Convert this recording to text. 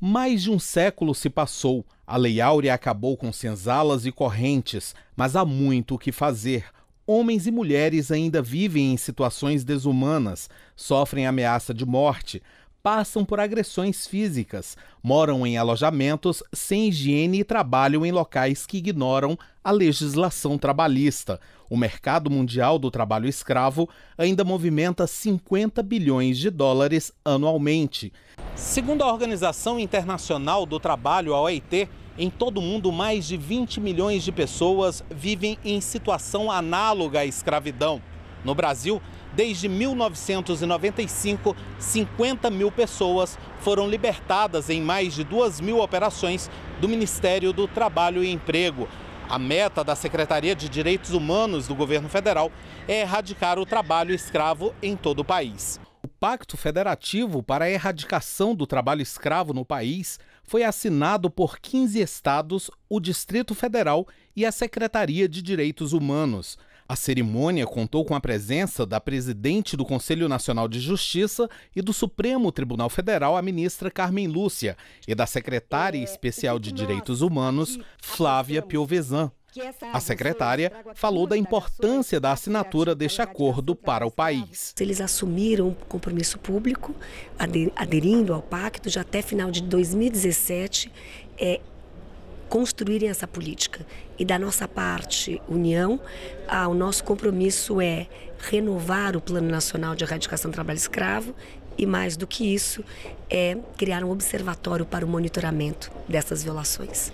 Mais de um século se passou. A Lei Áurea acabou com senzalas e correntes, mas há muito o que fazer. Homens e mulheres ainda vivem em situações desumanas, sofrem ameaça de morte, passam por agressões físicas, moram em alojamentos sem higiene e trabalham em locais que ignoram a legislação trabalhista. O mercado mundial do trabalho escravo ainda movimenta 50 bilhões de dólares anualmente. Segundo a Organização Internacional do Trabalho, a OIT, em todo o mundo, mais de 20 milhões de pessoas vivem em situação análoga à escravidão. No Brasil, desde 1995, 50 mil pessoas foram libertadas em mais de 2 mil operações do Ministério do Trabalho e Emprego. A meta da Secretaria de Direitos Humanos do governo federal é erradicar o trabalho escravo em todo o país. Pacto Federativo para a Erradicação do Trabalho Escravo no país foi assinado por 15 estados, o Distrito Federal e a Secretaria de Direitos Humanos. A cerimônia contou com a presença da presidente do Conselho Nacional de Justiça e do Supremo Tribunal Federal, a ministra Carmen Lúcia, e da secretária é, especial de Direitos Humanos, Flávia Piovesan. A secretária falou da importância da assinatura deste acordo para o país. Eles assumiram um compromisso público, aderindo ao pacto, já até final de 2017, é, construírem essa política. E da nossa parte, União, ah, o nosso compromisso é renovar o Plano Nacional de Erradicação do Trabalho Escravo e, mais do que isso, é criar um observatório para o monitoramento dessas violações.